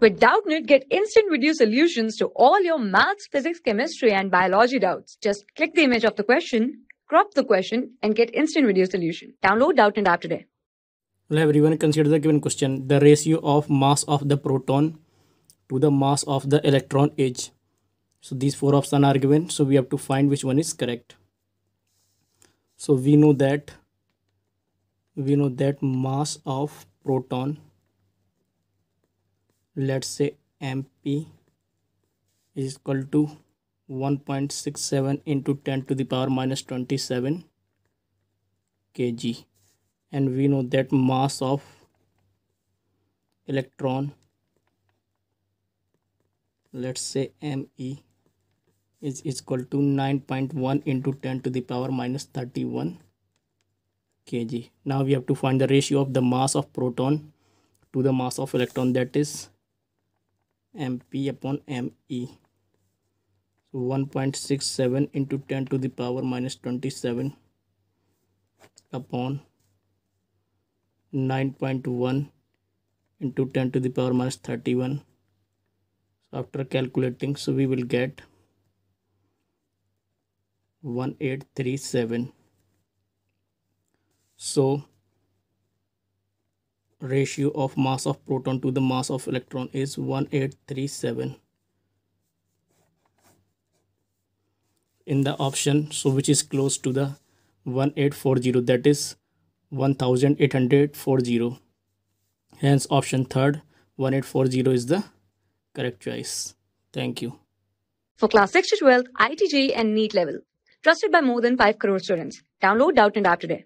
With Doubtnit, get instant video solutions to all your maths, physics, chemistry, and biology doubts. Just click the image of the question, crop the question, and get instant video solution. Download Doubtnit app today. Well, everyone, consider the given question. The ratio of mass of the proton to the mass of the electron is. So these four options are given. So we have to find which one is correct. So we know that we know that mass of proton let's say MP is equal to 1.67 into 10 to the power minus 27 kg and we know that mass of electron let's say ME is equal to 9.1 into 10 to the power minus 31 kg. Now we have to find the ratio of the mass of proton to the mass of electron that is mp upon me so 1.67 into 10 to the power minus 27 upon 9.1 into 10 to the power minus 31 so after calculating so we will get 1837 so ratio of mass of proton to the mass of electron is 1837 in the option so which is close to the 1840 that is 1840 hence option third 1840 is the correct choice thank you for class 6 to 12 itj and neat level trusted by more than 5 crore students download doubt and app today